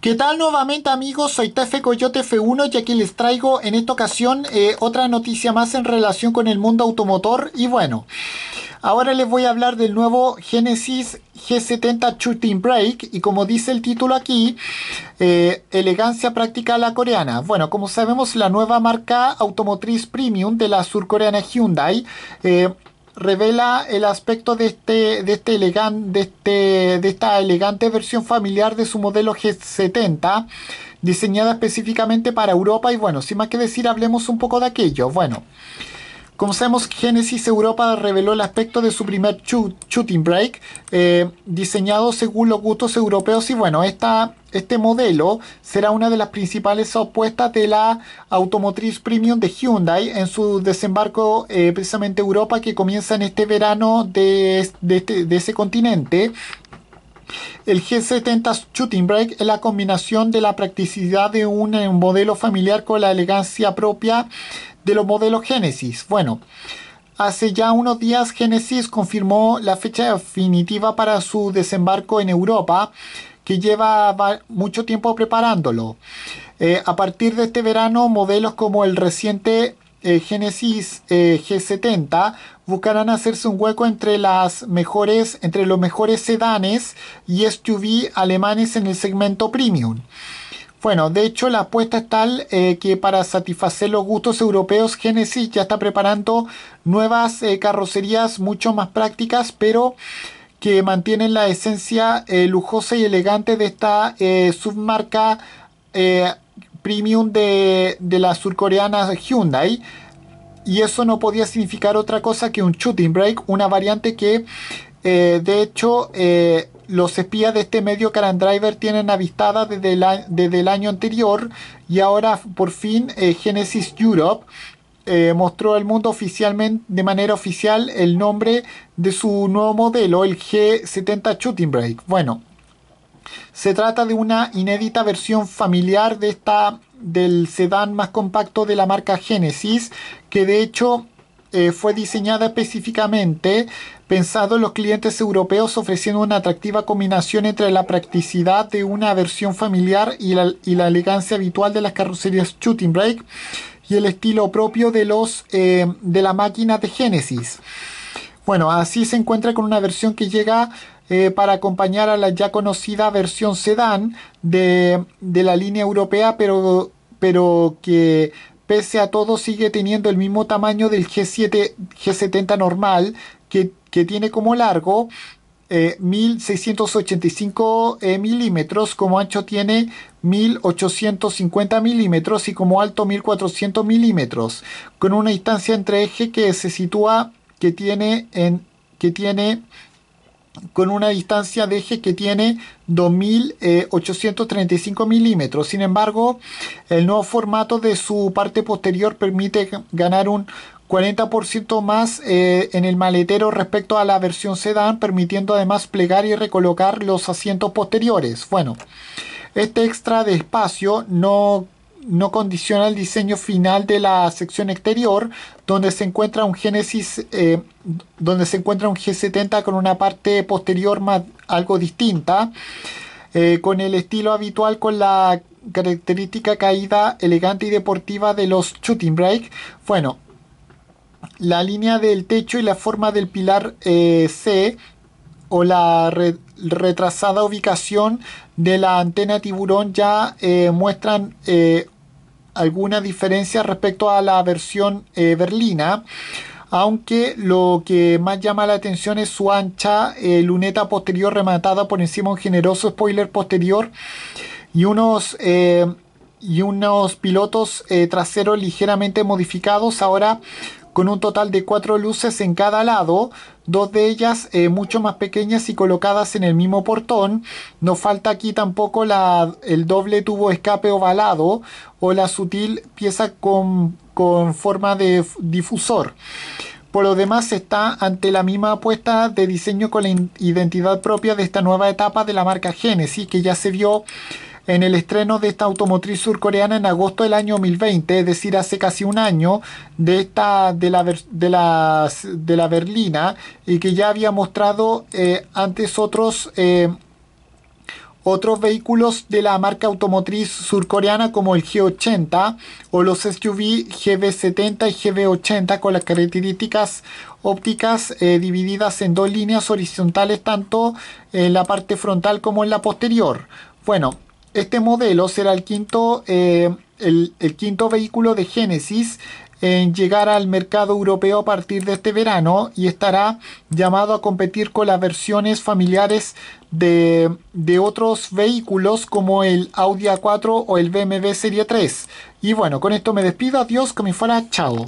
¿Qué tal nuevamente amigos? Soy Tefe Coyote F1 y aquí les traigo en esta ocasión eh, otra noticia más en relación con el mundo automotor y bueno, ahora les voy a hablar del nuevo Genesis G70 Shooting Brake y como dice el título aquí, eh, elegancia práctica a la coreana. Bueno, como sabemos la nueva marca automotriz premium de la surcoreana Hyundai eh, revela el aspecto de este, de este elegante, este, de, esta elegante versión familiar de su modelo G70, diseñada específicamente para Europa. Y bueno, sin más que decir, hablemos un poco de aquello. Bueno. Como sabemos, Genesis Europa reveló el aspecto de su primer shooting break, eh, diseñado según los gustos europeos. Y bueno, este modelo será una de las principales opuestas de la automotriz premium de Hyundai en su desembarco eh, precisamente Europa que comienza en este verano de, este, de ese continente. El G70 Shooting Brake es la combinación de la practicidad de un, eh, modelo familiar con la elegancia propia de los modelos Genesis. Bueno, hace ya unos días Genesis confirmó la fecha definitiva para su desembarco en Europa, que lleva mucho tiempo preparándolo. Eh, a partir de este verano, modelos como el reciente eh, Genesis eh, G70 buscarán hacerse un hueco entre las mejores entre los mejores sedanes y SUV alemanes en el segmento premium. Bueno, de hecho la apuesta es tal eh, que para satisfacer los gustos europeos Genesis ya está preparando nuevas carrocerías mucho más prácticas, pero que mantienen la esencia lujosa y elegante de esta submarca premium de, de la surcoreana Hyundai. Y eso no podía significar otra cosa que un shooting brake, una variante que eh, de hecho eh, los espías de este medio Carandriver Driver tienen avistada desde el, desde el, año anterior y ahora por fin eh, Genesis Europe mostró al mundo oficialmente, de manera oficial, el nombre de su nuevo modelo, el G70 Shooting Brake. Bueno, se trata de una inédita versión familiar de esta del sedán más compacto de la marca Genesis, que de hecho eh, fue diseñada específicamente pensado en los clientes europeos ofreciendo una atractiva combinación entre la practicidad de una versión familiar y la, elegancia habitual de las carrocerías Shooting Brake y el estilo propio de, los, eh, de la máquina de Genesis. Bueno, así se encuentra con una versión que llega eh, para acompañar a la ya conocida versión sedán de, la línea europea, pero, pero que pese a todo sigue teniendo el mismo tamaño del G7, G70 normal, que, tiene como largo 1685 eh, eh, milímetros, como ancho tiene 1850 milímetros y como alto 1400 milímetros, con una distancia entre eje que se sitúa, que tiene en, que tiene con una distancia de eje que tiene 2.835 eh, milímetros. Sin embargo, el nuevo formato de su parte posterior permite ganar un 40% más eh, en el maletero respecto a la versión sedán, permitiendo además plegar y recolocar los asientos posteriores. Bueno, este extra de espacio no no condiciona el diseño final de la sección exterior, donde se encuentra un Génesis eh, donde se encuentra un G70 con una parte posterior más algo distinta, eh, con el estilo habitual con la característica caída elegante y deportiva de los shooting brake. Bueno, la línea del techo y la forma del pilar eh, C o la red retrasada ubicación de la antena tiburón ya eh, muestran eh, alguna diferencia respecto a la versión eh, berlina aunque lo que más llama la atención es su ancha luneta posterior rematada por encima un generoso spoiler posterior y unos y unos pilotos traseros ligeramente modificados ahora con un total de cuatro luces en cada lado, dos de ellas eh, mucho más pequeñas y colocadas en el mismo portón. No falta aquí tampoco la, el doble tubo escape ovalado o la sutil pieza con, con forma de difusor. Por lo demás, está ante la misma apuesta de diseño con la identidad propia de esta nueva etapa de la marca Genesis, que ya se vio en el estreno de esta automotriz surcoreana en agosto del año 2020, es decir, hace casi un año de esta de la de la, de berlina y que ya había mostrado eh, antes otros eh, otros vehículos de la marca automotriz surcoreana como el G80 o los SUV GB70 y GB80 con las características ópticas eh, divididas en dos líneas horizontales tanto en la parte frontal como en la posterior. Bueno, este modelo será el quinto, eh, el, quinto vehículo de Genesis en llegar al mercado europeo a partir de este verano y estará llamado a competir con las versiones familiares de, otros vehículos como el Audi A4 o el BMW Serie 3. Y bueno, con esto me despido, adiós, que me fuera, chao.